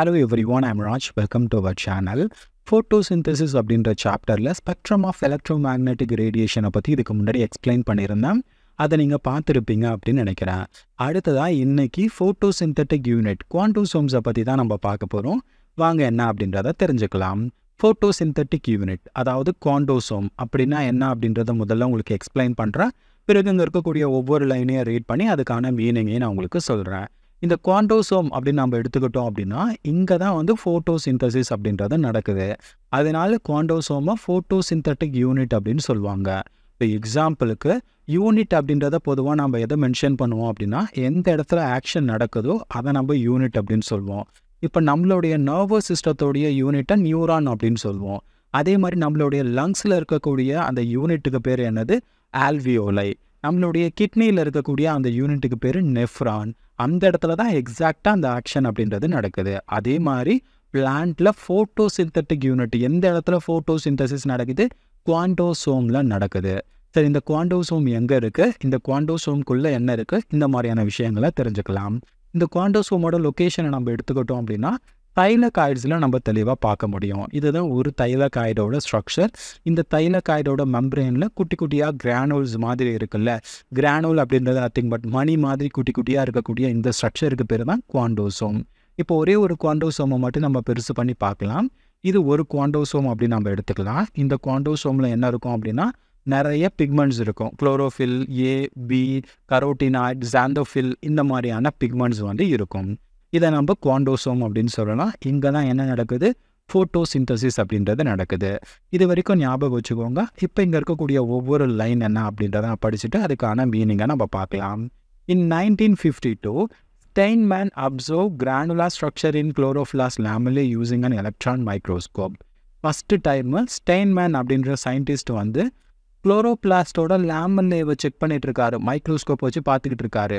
Hello everyone I'm Raj welcome to our channel synthesis அப்படின்ற சாப்டரில் spectrum of electromagnetic ரேடியேஷனை பற்றி இதுக்கு முன்னாடி எக்ஸ்பிளைன் பண்ணியிருந்தேன் அதை நீங்கள் பார்த்துருப்பீங்க அப்படின்னு நினைக்கிறேன் அடுத்ததாக இன்றைக்கி சிந்தட்டிக் யூனிட் குவான்டோசோம்ஸை பற்றி தான் நம்ம பார்க்க போகிறோம் வாங்க என்ன அப்படின்றத தெரிஞ்சுக்கலாம் ஃபோட்டோ சிந்தட்டிக் யூனிட் அதாவது குவான்டோசோம் அப்படின்னா என்ன அப்படின்றத முதல்ல உங்களுக்கு எக்ஸ்பிளைன் பண்ணுறேன் பிறகு இங்கே இருக்கக்கூடிய ஒவ்வொரு லைனையும் ரீட் பண்ணி அதுக்கான மீனிங்கையும் நான் உங்களுக்கு சொல்கிறேன் இந்த குவாண்டோசோம் அப்படின்னு நம்ம எடுத்துக்கிட்டோம் அப்படின்னா இங்கே தான் வந்து ஃபோட்டோ சிந்தசிஸ் அப்படின்றது நடக்குது அதனால குவாண்டோசோமை ஃபோட்டோ சிந்தட்டிக் யூனிட் அப்படின்னு சொல்லுவாங்க இப்போ எக்ஸாம்பிளுக்கு யூனிட் அப்படின்றத பொதுவாக நம்ம எதை மென்ஷன் பண்ணுவோம் அப்படின்னா எந்த இடத்துல ஆக்ஷன் நடக்குதோ அதை நம்ம யூனிட் அப்படின்னு சொல்லுவோம் இப்போ நம்மளுடைய நர்வஸ் சிஸ்டத்தோடைய யூனிட்டை நியூரான் அப்படின்னு சொல்லுவோம் அதே மாதிரி நம்மளுடைய லங்ஸில் இருக்கக்கூடிய அந்த யூனிட்டுக்கு பேர் என்னது ஆல்வியோலை நம்மளுடைய கிட்னியில் இருக்கக்கூடிய அந்த யூனிட்டுக்கு பேர் நெஃப்ரான் அந்த இடத்துல தான் எக்ஸாக்டாக அந்த ஆக்ஷன் அப்படின்றது நடக்குது அதே மாதிரி பிளான்ட்டில் ஃபோட்டோ சிந்தட்டிக் யூனிட் எந்த இடத்துல ஃபோட்டோ சிந்தசிஸ் நடக்குது குவாண்டோசோமில் நடக்குது சரி இந்த குவாண்டோசோம் எங்கே இருக்குது இந்த குவாண்டோசோம்குள்ளே என்ன இருக்குது இந்த மாதிரியான விஷயங்களை தெரிஞ்சுக்கலாம் இந்த குவாண்டோசோமோட லொக்கேஷனை நம்ம எடுத்துக்கிட்டோம் அப்படின்னா தைலகாய்ட்ஸில் நம்ம தெளிவாக பார்க்க முடியும் இதுதான் ஒரு தைலகாய்டோட ஸ்ட்ரக்சர் இந்த தைலகாய்டோட மெம்பரேனில் குட்டி குட்டியாக கிரானூல்ஸ் மாதிரி இருக்குல்ல கிரானோல் அப்படின்றது நத்திங் பட் மணி மாதிரி குட்டி குட்டியாக இருக்கக்கூடிய இந்த ஸ்ட்ரக்சருக்கு பேர் தான் குவாண்டோசோம் இப்போ ஒரே ஒரு குவாண்டோசோமை மட்டும் நம்ம பெருசு பண்ணி பார்க்கலாம் இது ஒரு குவாண்டோசோம் அப்படின்னு நம்ம எடுத்துக்கலாம் இந்த குவாண்டோசோமில் என்ன இருக்கும் அப்படின்னா நிறைய பிக்மெண்ட்ஸ் இருக்கும் chlorophyll A B carotenoid xanthophyll இந்த மாதிரியான பிக்மெண்ட்ஸ் வந்து இருக்கும் இதை நம்ம குவாண்டோசோம் அப்படின்னு சொல்லலாம் இங்கே தான் என்ன நடக்குது ஃபோட்டோசிந்தசிஸ் அப்படின்றது நடக்குது இது வரைக்கும் ஞாபகம் வச்சுக்கோங்க இப்போ இங்கே இருக்கக்கூடிய ஒவ்வொரு லைன் என்ன அப்படின்றத படிச்சுட்டு அதுக்கான மீனிங்கை நம்ம பார்க்கலாம் in nineteen fifty two Steinman observe granular structure in chloroplast lamellae using an electron microscope first time Steinman அப்படின்ற சயின்டிஸ்ட் வந்து குளோரோப்ளாஸ்டோட லேமன்லேவை செக் பண்ணிகிட்டு இருக்காரு மைக்ரோஸ்கோப் வச்சு பார்த்துக்கிட்டு இருக்காரு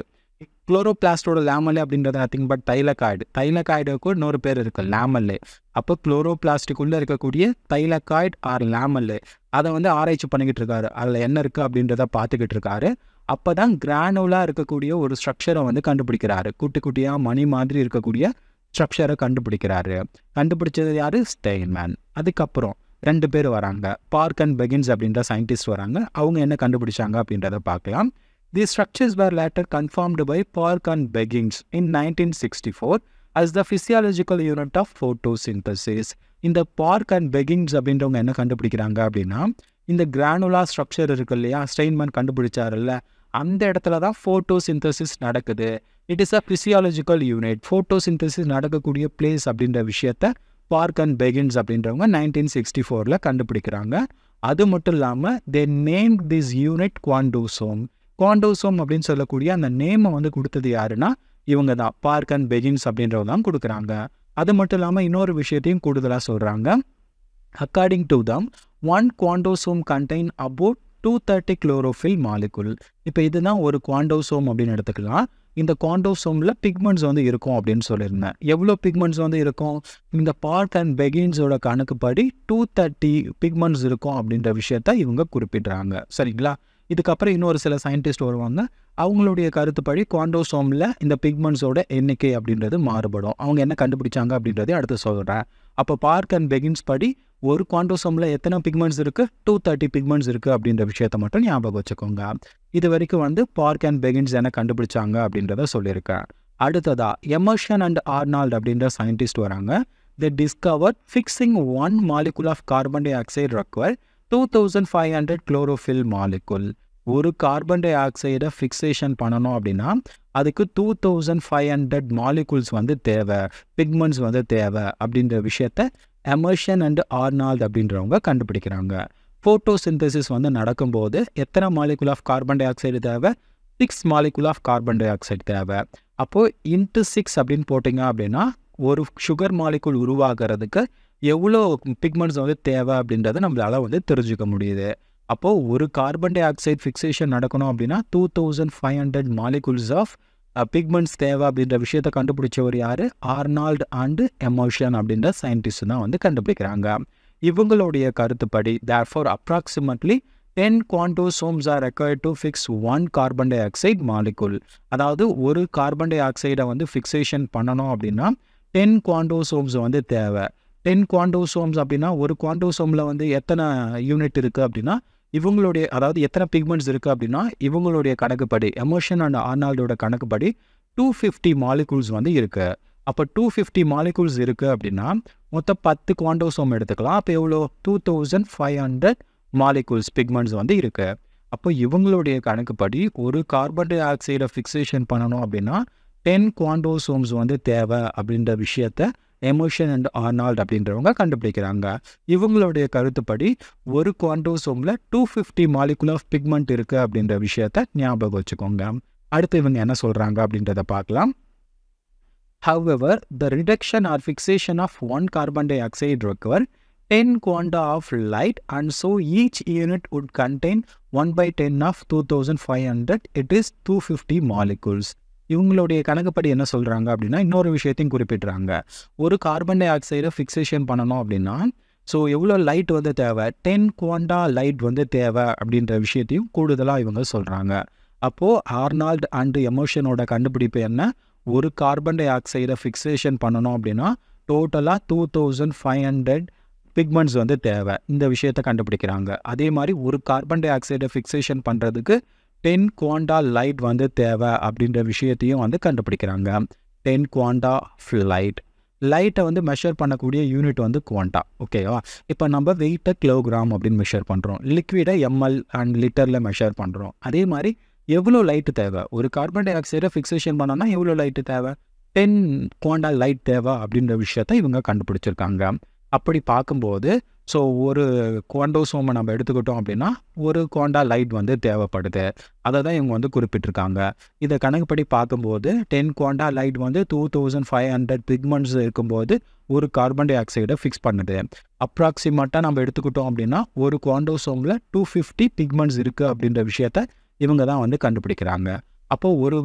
குளோரோபிளாஸ்டோட லேமல்லே அப்படின்றது நத்திங் பட் தைலக்காய்டு தைலக்காய்டுக்கு இன்னொரு பேர் இருக்குது லேமல்லே அப்போ குளோரோபிளாஸ்டுக்குள்ளே இருக்கக்கூடிய தைலக்காய்டு ஆர் லேமல்லே அதை வந்து ஆராய்ச்சி பண்ணிக்கிட்டு இருக்காரு அதில் என்ன இருக்குது அப்படின்றத பார்த்துக்கிட்டு இருக்காரு அப்போ தான் கிரானுலாக இருக்கக்கூடிய ஒரு ஸ்ட்ரக்சரை வந்து கண்டுபிடிக்கிறாரு குட்டி குட்டியாக மணி மாதிரி இருக்கக்கூடிய ஸ்ட்ரக்சரை கண்டுபிடிக்கிறாரு கண்டுபிடிச்சது யார் ஸ்டெயின்மேன் அதுக்கப்புறம் ரெண்டு பேர் வராங்க பார்க் அண்ட் பெகின்ஸ் அப்படின்ற சயின்டிஸ்ட் வராங்க அவங்க என்ன கண்டுபிடிச்சாங்க அப்படின்றத பார்க்கலாம் These structures were later confirmed by Park and Beggins in 1964 as the physiological unit of photosynthesis. In the Park and Beggins, in the granular structure, Steinman அந்த இடத்துல தான் ஃபோட்டோசிந்தசிஸ் நடக்குது it is a physiological unit photosynthesis நடக்கக்கூடிய place அப்படின்ற விஷயத்த park and பெகின்ஸ் அப்படின்றவங்க nineteen sixty ஃபோரில் கண்டுபிடிக்கிறாங்க அது மட்டும் இல்லாமல் they name this unit quantasome quantasome அப்படின்னு சொல்லக்கூடிய அந்த நேமை வந்து கொடுத்தது யாருன்னா இவங்க தான் பார்க் அண்ட் பெஜின்ஸ் அப்படின்றவங்க தான் கொடுக்குறாங்க அது மட்டும் இல்லாமல் இன்னொரு விஷயத்தையும் கூடுதலாக சொல்கிறாங்க according to them one quantasome contain about two thirty chlorophyll molecule இப்போ இதுதான் ஒரு குவாண்டோசோம் அப்படின்னு எடுத்துக்கலாம் இந்த குவாண்டோசோமில் பிக்மெண்ட்ஸ் வந்து இருக்கும் அப்படின்னு சொல்லியிருந்தேன் எவ்வளோ பிக்மெண்ட்ஸ் வந்து இருக்கும் இந்த பார்க் அண்ட் பெகின்ஸோட கணக்குப்படி டூ தேர்ட்டி பிக்மெண்ட்ஸ் இருக்கும் அப்படின்ற விஷயத்த இவங்க குறிப்பிட்றாங்க சரிங்களா இதுக்கப்புறம் இன்னொரு சில சயின்டிஸ்ட் வருவாங்க அவங்களுடைய கருத்துப்படி குவாண்டோசோமில் இந்த பிக்மெண்ட்ஸோட எண்ணிக்கை அப்படின்றது மாறுபடும் அவங்க என்ன கண்டுபிடிச்சாங்க அப்படின்றதே அடுத்து சொல்கிறேன் அப்போ பார்க் அண்ட் பெகின்ஸ் படி ஒரு குவாண்டோசோமில் எத்தனை பிக்மெண்ட்ஸ் இருக்குது டூ தேர்ட்டி பிக்மெண்ட்ஸ் இருக்குது அப்படின்ற விஷயத்த மட்டும் ஞாபகம் வச்சுக்கோங்க இது வரைக்கும் வந்து பார்க் அண்ட் பெகின்ஸ் என்ன கண்டுபிடிச்சாங்க அப்படின்றத சொல்லியிருக்கேன் அடுத்ததா எமர்ஷன் அண்ட் ஆர்னால்ட் அப்படின்ற சயின்டிஸ்ட் வராங்க the discover fixing one molecule of carbon dioxide require two thousand five hundred chlorophyll molecule ஒரு கார்பன் டை ஆக்சைடை ஃபிக்ஸேஷன் பண்ணணும் அப்படின்னா அதுக்கு two thousand five hundred molecules வந்து தேவை பிக்மெண்ட்ஸ் வந்து தேவை அப்படின்ற விஷயத்த எமர்ஷன் அண்ட் ஆர்னால்ட் அப்படின்றவங்க கண்டுபிடிக்கிறாங்க ஃபோட்டோ சிந்தசிஸ் வந்து நடக்கும்போது எத்தனை molecule of carbon dioxide தேவை six molecule of carbon dioxide தேவை அப்போது இன்ட்டு சிக்ஸ் அப்படின்னு போட்டிங்க அப்படின்னா ஒரு சுகர் மாலிகுல் உருவாகிறதுக்கு எவ்வளோ பிக்மெண்ட்ஸ் வந்து தேவை அப்படின்றத நம்மளால் வந்து தெரிஞ்சுக்க முடியுது அப்போது ஒரு கார்பன் டை ஆக்சைடு ஃபிக்ஸேஷன் நடக்கணும் அப்படின்னா two thousand five hundred molecules of pigments தேவை அப்படின்ற விஷயத்தை கண்டுபிடிச்சவர் யார் ஆர்னால்டு அண்டு எமோஷன் அப்படின்ற சயின்டிஸ்ட் தான் வந்து கண்டுபிடிக்கிறாங்க இவங்களுடைய கருத்துப்படி therefore approximately ten quantasomes are required to fix one carbon dioxide molecule அதாவது ஒரு கார்பன் டை ஆக்சைடை வந்து ஃபிக்ஸேஷன் பண்ணணும் அப்படின்னா டென் குவான்டோசோம்ஸ் வந்து தேவை டென் குவாண்டோசோம்ஸ் அப்படின்னா ஒரு குவாண்டோசோமில் வந்து எத்தனை யூனிட் இருக்குது அப்படின்னா இவங்களுடைய அதாவது எத்தனை பிக்மெண்ட்ஸ் இருக்குது அப்படின்னா இவங்களுடைய கணக்குப்படி எமோஷன் அண்ட் ஆர்னால்டோட கணக்குப்படி டூ ஃபிஃப்டி மாலிகூல்ஸ் வந்து இருக்குது அப்போ டூ ஃபிஃப்டி மாலிகூல்ஸ் இருக்குது அப்படின்னா மொத்தம் பத்து குவாண்டோசோம் எடுத்துக்கலாம் அப்போ எவ்வளோ two thousand five hundred molecules pigments வந்து இருக்குது அப்போ இவங்களுடைய கணக்குப்படி ஒரு கார்பன் டை ஆக்சைடை ஃபிக்ஸேஷன் பண்ணணும் அப்படின்னா டென் குவாண்டோசோம்ஸ் வந்து தேவை அப்படின்ற விஷயத்தை எமோஷன் அண்ட் ஆர்னால்ட் அப்படின்றவங்க கண்டுபிடிக்கிறாங்க இவங்களுடைய கருத்துப்படி ஒரு குவாண்டோசோமில் two fifty molecule of pigment இருக்குது அப்படின்ற விஷயத்த ஞாபகம் வச்சுக்கோங்க அடுத்து இவங்க என்ன சொல்கிறாங்க அப்படின்றத பார்க்கலாம் However, the reduction or fixation of one carbon dioxide require 10 quanta of light and so each unit would contain 1 by 10 of 2500 it is 250 molecules. இவங்களுடைய கணக்குப்படி என்ன சொல்கிறாங்க அப்படின்னா இன்னொரு விஷயத்தையும் குறிப்பிட்றாங்க ஒரு கார்பன் டை ஆக்சைடை ஃபிக்ஸேஷன் பண்ணணும் அப்படின்னா ஸோ எவ்வளோ லைட் வந்து தேவை டென் குவாண்டா லைட் வந்து தேவை அப்படின்ற விஷயத்தையும் கூடுதலாக இவங்க சொல்கிறாங்க அப்போது ஆர்னால்ட் அண்டு எமோஷனோட கண்டுபிடிப்பு என்ன ஒரு கார்பன் டை ஆக்சைடை ஃபிக்ஸேஷன் பண்ணணும் அப்படின்னா டோட்டலாக two thousand five hundred pigments வந்து தேவை இந்த விஷயத்தை கண்டுபிடிக்கிறாங்க அதே மாதிரி ஒரு கார்பன் டை ஆக்சைடை ஃபிக்ஸேஷன் பண்ணுறதுக்கு டென் குவாண்டா லைட் வந்து தேவை அப்படின்ற விஷயத்தையும் வந்து கண்டுபிடிக்கிறாங்க டென் குவாண்டா லைட் லைட்டை வந்து மெஷர் பண்ணக்கூடிய யூனிட் வந்து குவாண்டா ஓகேவா இப்போ நம்ம வெயிட்டை கிலோகிராம் அப்படின்னு மெஷர் பண்ணுறோம் லிக்விடை எம்எல் அண்ட் லிட்டரில் மெஷர் பண்ணுறோம் அதே மாதிரி எவ்வளோ லைட்டு தேவை ஒரு கார்பன் டை ஆக்சைடை ஃபிக்ஸேஷன் பண்ணோம்னா எவ்வளோ லைட்டு தேவை டென் குவாண்டா லைட் தேவை அப்படின்ற விஷயத்த இவங்க கண்டுபிடிச்சிருக்காங்க அப்படி பார்க்கும்போது ஸோ ஒரு குவாண்டோ சோமை நம்ம எடுத்துக்கிட்டோம் அப்படின்னா ஒரு குவாண்டா லைட் வந்து தேவைப்படுது அதை தான் இவங்க வந்து குறிப்பிட்டிருக்காங்க இதை கணக்குப்படி பார்க்கும்போது டென் குவாண்டா லைட் வந்து two thousand five hundred pigments இருக்கும்போது ஒரு கார்பன் டை ஆக்சைடை ஃபிக்ஸ் பண்ணுது அப்ராக்சிமேட்டாக நம்ம எடுத்துக்கிட்டோம் அப்படின்னா ஒரு குவாண்டோ சோமில் டூ ஃபிஃப்டி பிக்மெண்ட்ஸ் இருக்குது அப்படின்ற விஷயத்த இவங்க தான் வந்து கண்டுபிடிக்கிறாங்க அப்போது ஒரு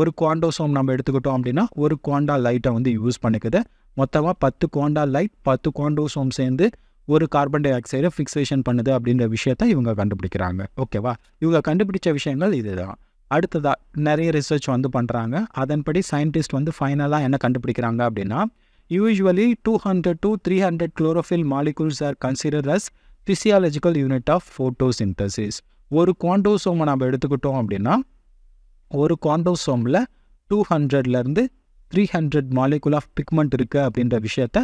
ஒரு குவாண்டோசோம் நம்ம எடுத்துக்கிட்டோம் அப்படின்னா ஒரு குவாண்டா லைட்டை வந்து யூஸ் பண்ணிக்குது மொத்தமாக பத்து குவாண்டா லைட் பத்து கோண்டோசோம் சேர்ந்து ஒரு கார்பன் டை ஆக்சைடை ஃபிக்ஸேஷன் பண்ணுது அப்படின்ற விஷயத்த இவங்க கண்டுபிடிக்கிறாங்க ஓகேவா இவங்க கண்டுபிடிச்ச விஷயங்கள் இதுதான் அடுத்ததாக நிறைய ரிசர்ச் வந்து பண்ணுறாங்க அதன்படி சயின்டிஸ்ட் வந்து ஃபைனலாக என்ன கண்டுபிடிக்கிறாங்க அப்படின்னா usually two hundred to three hundred chlorophyll molecules are consider as physiological unit of photosynthesis ஒரு குவாண்டோசோமை நம்ம எடுத்துக்கிட்டோம் அப்படின்னா ஒரு குவாண்டோசோமில் டூ ஹண்ட்ரட்லேருந்து three hundred molecule of pigment இருக்குது அப்படின்ற விஷயத்த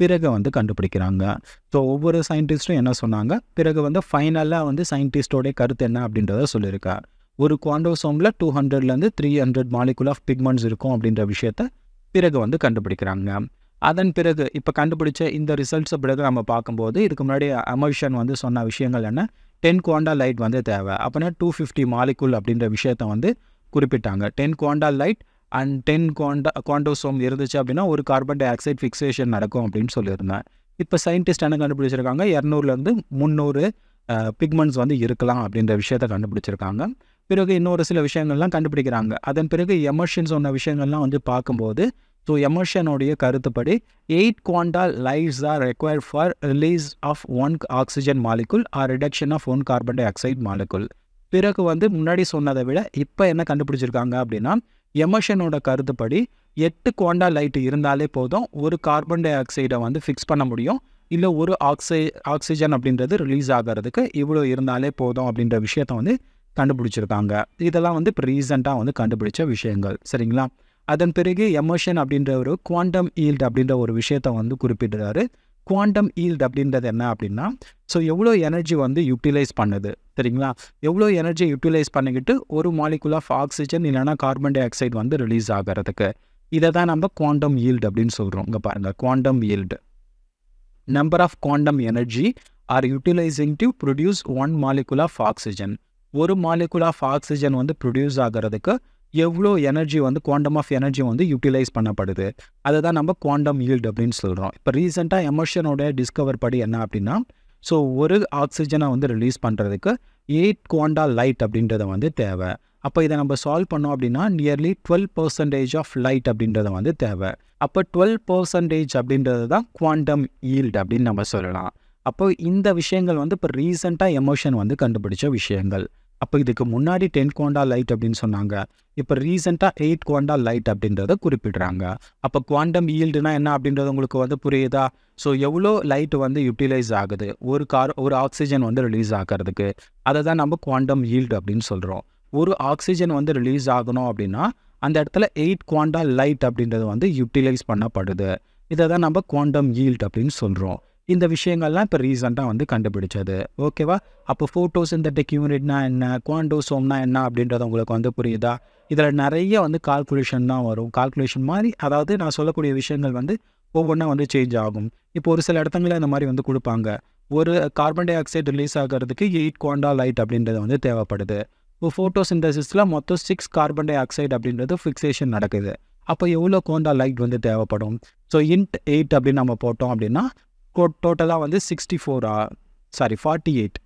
பிறகு வந்து கண்டுபிடிக்கிறாங்க ஸோ ஒவ்வொரு சயின்டிஸ்ட்டும் என்ன சொன்னாங்க பிறகு வந்து ஃபைனலாக வந்து சயின்டிஸ்டோடைய கருத்து என்ன அப்படின்றத சொல்லியிருக்கார் ஒரு குவாண்டோசோமில் டூ ஹண்ட்ரட்லேருந்து three hundred molecule of pigments இருக்கும் அப்படின்ற விஷயத்த பிறகு வந்து கண்டுபிடிக்கிறாங்க அதன் பிறகு இப்போ கண்டுபிடிச்ச இந்த ரிசல்ட்ஸை பிறகு நம்ம பார்க்கும்போது இதுக்கு முன்னாடி அமர்ஷன் வந்து சொன்ன விஷயங்கள் என்ன டென் குவாண்டா லைட் வந்து தேவை அப்படின்னா டூ ஃபிஃப்டி மாலிகுல் அப்படின்ற விஷயத்த வந்து குறிப்பிட்டாங்க ten quanta light and ten quanta quantosome இருந்துச்சு அப்படின்னா ஒரு கார்பன் டை ஆக்சைடு ஃபிக்ஸேஷன் நடக்கும் அப்படின்னு சொல்லியிருந்தேன் இப்போ சயின்டிஸ்ட் என்ன கண்டுபிடிச்சிருக்காங்க இரநூறுலேருந்து முந்நூறு பிக்மெண்ட்ஸ் வந்து இருக்கலாம் அப்படின்ற விஷயத்த கண்டுபிடிச்சிருக்காங்க பிறகு இன்னொரு சில விஷயங்கள்லாம் கண்டுபிடிக்கிறாங்க அதன் பிறகு எமர்ஷன் சொன்ன விஷயங்கள்லாம் வந்து பார்க்கும்போது ஸோ எமர்ஷனுடைய கருத்துப்படி eight quanta lights are require for release of one oxygen molecule or reduction of one carbon dioxide molecule பிறகு வந்து முன்னாடி சொன்னதை விட இப்போ என்ன கண்டுபிடிச்சிருக்காங்க அப்படின்னா எமோஷனோட கருத்துப்படி எட்டு குவாண்டா லைட் இருந்தாலே போதும் ஒரு கார்பன் டை ஆக்சைடை வந்து ஃபிக்ஸ் பண்ண முடியும் இல்லை ஒரு ஆக்சை ஆக்சிஜன் அப்படின்றது ரிலீஸ் ஆகிறதுக்கு இவ்வளோ இருந்தாலே போதும் அப்படின்ற விஷயத்த வந்து கண்டுபிடிச்சிருக்காங்க இதெல்லாம் வந்து இப்போ ரீசெண்டாக வந்து கண்டுபிடிச்ச விஷயங்கள் சரிங்களா அதன் பிறகு எமோஷன் அப்படின்ற ஒரு குவாண்டம் ஈல்ட் அப்படின்ற ஒரு விஷயத்த வந்து குறிப்பிடுறாரு குவாண்டம் ஈல்டு அப்படின்றது என்ன அப்படின்னா ஸோ எவ்வளோ எனர்ஜி வந்து யூட்டிலைஸ் பண்ணுது சரிங்களா எவ்வளோ எனர்ஜி யூட்டிலைஸ் பண்ணிக்கிட்டு ஒரு மாலிகுல் ஆஃப் ஆக்சிஜன் இல்லைனா கார்பன் டை ஆக்சைடு வந்து ரிலீஸ் ஆகிறதுக்கு இதை தான் நம்ம குவாண்டம் ஈல்டு அப்படின்னு சொல்கிறோம் இங்கே பாருங்கள் quantum yield number of quantum energy are utilizing to produce one molecule of oxygen ஒரு மாலிகுல் ஆஃப் ஆக்சிஜன் வந்து ப்ரொடியூஸ் ஆகிறதுக்கு எவ்வளோ எனர்ஜி வந்து குவாண்டம் ஆஃப் எனர்ஜி வந்து யூட்டிலைஸ் பண்ணப்படுது அதை தான் நம்ம குவாண்டம் ஈல்டு அப்படின்னு சொல்கிறோம் இப்போ ரீசெண்டாக எமோஷனோட டிஸ்கவர் படி என்ன அப்படின்னா ஸோ ஒரு ஆக்சிஜனை வந்து ரிலீஸ் பண்ணுறதுக்கு எயிட் குவாண்டா லைட் அப்படின்றத வந்து தேவை அப்போ இதை நம்ம சால்வ் பண்ணோம் அப்படின்னா nearly twelve percentage of light அப்படின்றத வந்து தேவை அப்போ டுவெல் பர்சன்டேஜ் அப்படின்றது தான் குவாண்டம் ஈல்டு அப்படின்னு நம்ம சொல்லலாம் அப்போது இந்த விஷயங்கள் வந்து இப்போ ரீசெண்டாக எமோஷன் வந்து கண்டுபிடிச்ச விஷயங்கள் அப்போ இதுக்கு முன்னாடி டென் குவாண்டா லைட் அப்படின்னு சொன்னாங்க இப்போ ரீசெண்டாக எயிட் குவாண்டா லைட் அப்படின்றத குறிப்பிடுறாங்க அப்போ குவாண்டம் ஈல்டுனா என்ன அப்படின்றது உங்களுக்கு வந்து புரியுதா ஸோ எவ்வளோ லைட் வந்து யூட்டிலைஸ் ஆகுது ஒரு கார் ஒரு ஆக்சிஜன் வந்து ரிலீஸ் ஆகிறதுக்கு அதை தான் நம்ம குவாண்டம் ஈல்டு அப்படின்னு சொல்கிறோம் ஒரு ஆக்சிஜன் வந்து ரிலீஸ் ஆகணும் அப்படின்னா அந்த இடத்துல எயிட் குவாண்டா லைட் அப்படின்றது வந்து யூட்டிலைஸ் பண்ணப்படுது இதை தான் நம்ம குவாண்டம் ஈல்ட் அப்படின்னு சொல்கிறோம் இந்த விஷயங்கள்லாம் இப்போ ரீசெண்டாக வந்து கண்டுபிடிச்சது ஓகேவா அப்போ ஃபோட்டோ சிந்தட்டிக் யூனிட்னா என்ன குவாண்டோசோம்னா என்ன அப்படின்றது உங்களுக்கு வந்து புரியுதா இதில் நிறைய வந்து கால்குலேஷன் தான் வரும் கால்குலேஷன் மாதிரி அதாவது நான் சொல்லக்கூடிய விஷயங்கள் வந்து ஒவ்வொன்றா வந்து சேஞ்ச் ஆகும் இப்போ ஒரு சில இடத்துங்களில் இந்த மாதிரி வந்து கொடுப்பாங்க ஒரு கார்பன் டை ஆக்சைடு ரிலீஸ் ஆகிறதுக்கு எயிட் குவாண்டா லைட் அப்படின்றது வந்து தேவைப்படுது இப்போ ஃபோட்டோ சிந்தசிஸில் மொத்தம் சிக்ஸ் கார்பன் டை ஆக்சைடு அப்படின்றது ஃபிக்ஸேஷன் நடக்குது அப்போ எவ்வளோ குவாண்டா லைட் வந்து தேவைப்படும் ஸோ இன்ட் எயிட் அப்படின்னு நம்ம போட்டோம் அப்படின்னா டோட்டலாக வந்து சிக்ஸ்டி ஃபோரா sorry forty eight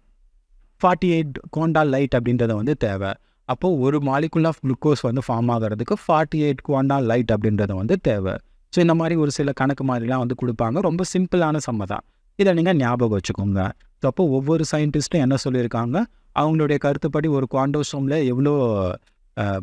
forty eight குவாண்டால் லைட் அப்படின்றத வந்து தேவை அப்போது ஒரு மாலிகுல் ஆஃப் குளுக்கோஸ் வந்து ஃபார்ம் ஆகிறதுக்கு ஃபார்ட்டி எயிட் குவாண்டால் லைட் அப்படின்றத வந்து தேவை ஸோ இந்த மாதிரி ஒரு சில கணக்கு மாதிரிலாம் வந்து கொடுப்பாங்க ரொம்ப சிம்பிளான சம்ம தான் இதை நீங்கள் ஞாபகம் வச்சுக்கோங்க ஸோ அப்போ ஒவ்வொரு சயின்டிஸ்ட்டும் என்ன சொல்லியிருக்காங்க அவங்களுடைய கருத்துப்படி ஒரு குவாண்டோசோமில் எவ்வளோ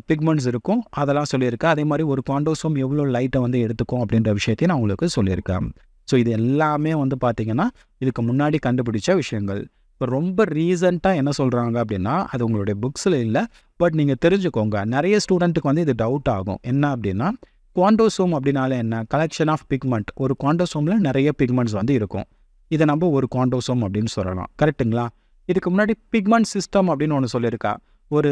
பிக்மெண்ட்ஸ் இருக்கும் அதெல்லாம் சொல்லியிருக்கேன் அதே மாதிரி ஒரு குவாண்டோசோம் எவ்வளோ லைட்டை வந்து எடுத்துக்கும் அப்படின்ற விஷயத்தையும் நான் உங்களுக்கு சொல்லியிருக்கேன் ஸோ இது எல்லாமே வந்து பார்த்திங்கன்னா இதுக்கு முன்னாடி கண்டுபிடிச்ச விஷயங்கள் இப்போ ரொம்ப ரீசண்டாக என்ன சொல்கிறாங்க அப்படின்னா அது உங்களுடைய புக்ஸில் இல்லை பட் நீங்கள் தெரிஞ்சுக்கோங்க நிறைய ஸ்டூடெண்ட்டுக்கு வந்து இது டவுட் ஆகும் என்ன அப்படின்னா குவாண்டோசோம் அப்படின்னாலே என்ன கலெக்ஷன் ஆஃப் பிக்மெண்ட் ஒரு குவாண்டோசோமில் நிறைய பிக்மெண்ட்ஸ் வந்து இருக்கும் இதை நம்ம ஒரு குவாண்டோசோம் அப்படின்னு சொல்லலாம் கரெக்டுங்களா இதுக்கு முன்னாடி பிக்மெண்ட் சிஸ்டம் அப்படின்னு ஒன்று சொல்லியிருக்கா ஒரு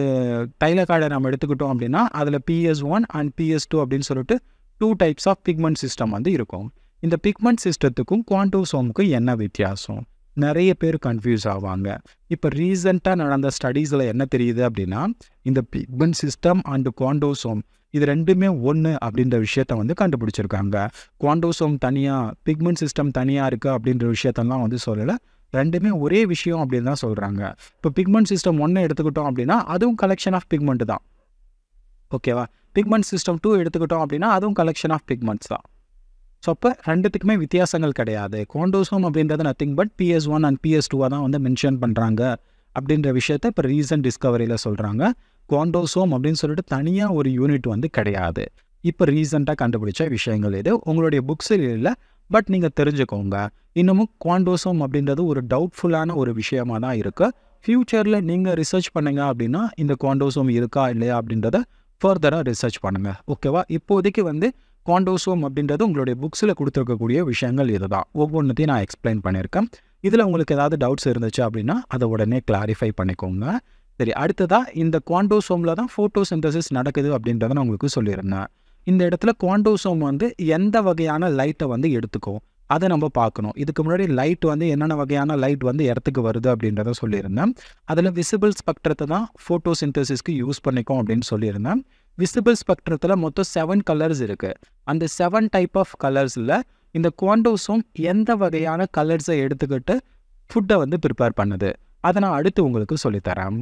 தைல காடை நம்ம எடுத்துக்கிட்டோம் அப்படின்னா அதில் PS one and PS two அப்படின்னு சொல்லிட்டு two types of pigment system வந்து இருக்கும் இந்த பிக்மெண்ட் சிஸ்டத்துக்கும் குவாண்டோசோமுக்கும் என்ன வித்தியாசம் நிறைய பேர் கன்ஃபியூஸ் ஆவாங்க இப்போ ரீசெண்டாக நடந்த ஸ்டடீஸில் என்ன தெரியுது அப்படின்னா இந்த பிக்மெண்ட் சிஸ்டம் அண்டு குவாண்டோசோம் இது ரெண்டுமே ஒன்று அப்படின்ற விஷயத்த வந்து கண்டுபிடிச்சிருக்காங்க குவாண்டோசோம் தனியாக பிக்மெண்ட் சிஸ்டம் தனியாக இருக்குது அப்படின்ற விஷயத்தெல்லாம் வந்து சொல்லலை ரெண்டுமே ஒரே விஷயம் அப்படின்னு தான் சொல்கிறாங்க இப்போ பிக்மெண்ட் சிஸ்டம் ஒன்று எடுத்துக்கிட்டோம் அப்படின்னா அதுவும் கலெக்ஷன் ஆஃப் பிக்மெண்ட் தான் ஓகேவா பிக்மெண்ட் சிஸ்டம் டூ எடுத்துக்கிட்டோம் அப்படின்னா அதுவும் கலெக்ஷன் ஆஃப் பிக்மெண்ட்ஸ் தான் ஸோ அப்போ ரெண்டுத்துக்குமே வித்தியாசங்கள் கிடையாது கோண்டோசோம் அப்படின்றது nothing but PS one and PS டூவாக தான் வந்து மென்ஷன் பண்ணுறாங்க அப்படின்ற விஷயத்த இப்போ ரீசன்ட் டிஸ்கவரியில் சொல்கிறாங்க கோண்டோசோம் அப்படின்னு சொல்லிட்டு தனியாக ஒரு யூனிட் வந்து கிடையாது இப்போ ரீசெண்டாக கண்டுபிடிச்ச விஷயங்கள் இது உங்களுடைய புக்ஸில் இல்லை பட் நீங்கள் தெரிஞ்சுக்கோங்க இன்னமும் குவாண்டோசோம் அப்படின்றது ஒரு டவுட்ஃபுல்லான ஒரு விஷயமாக தான் இருக்குது ஃப்யூச்சரில் நீங்கள் ரிசர்ச் பண்ணுங்க அப்படின்னா இந்த குவாண்டோசோம் இருக்கா இல்லையா அப்படின்றத ஃபர்தராக ரிசர்ச் பண்ணுங்கள் ஓகேவா இப்போதைக்கு வந்து குவாண்டோசோம் அப்படின்றது உங்களுடைய புக்ஸில் கொடுத்துருக்கக்கூடிய விஷயங்கள் இதுதான் ஒவ்வொன்றத்தையும் நான் எக்ஸ்பிளைன் பண்ணியிருக்கேன் இதில் உங்களுக்கு ஏதாவது டவுட்ஸ் இருந்துச்சு அப்படின்னா அதை உடனே கிளாரிஃபை பண்ணிக்கோங்க சரி அடுத்ததாக இந்த குவாண்டோசோமில் தான் ஃபோட்டோ சிந்தசிஸ் நடக்குது அப்படின்றத நான் உங்களுக்கு சொல்லியிருந்தேன் இந்த இடத்துல குவாண்டோசோம் வந்து எந்த வகையான லைட்டை வந்து எடுத்துக்கும் அதை நம்ம பார்க்கணும் இதுக்கு முன்னாடி லைட் வந்து என்னென்ன வகையான லைட் வந்து இடத்துக்கு வருது அப்படின்றத சொல்லியிருந்தேன் அதில் விசிபிள் ஸ்பெக்ட்ரத்தை தான் ஃபோட்டோ சிந்தசிஸ்க்கு யூஸ் பண்ணிக்கும் அப்படின்னு சொல்லியிருந்தேன் விசிபிள் ஸ்பெக்ட்ரத்தில் மொத்தம் செவன் கலர்ஸ் இருக்குது அந்த செவன் டைப் ஆஃப் கலர்ஸில் இந்த குவாண்டோஸும் எந்த வகையான கலர்ஸை எடுத்துக்கிட்டு ஃபுட்டை வந்து ப்ரிப்பேர் பண்ணுது அதை நான் அடுத்து உங்களுக்கு சொல்லித்தரேன்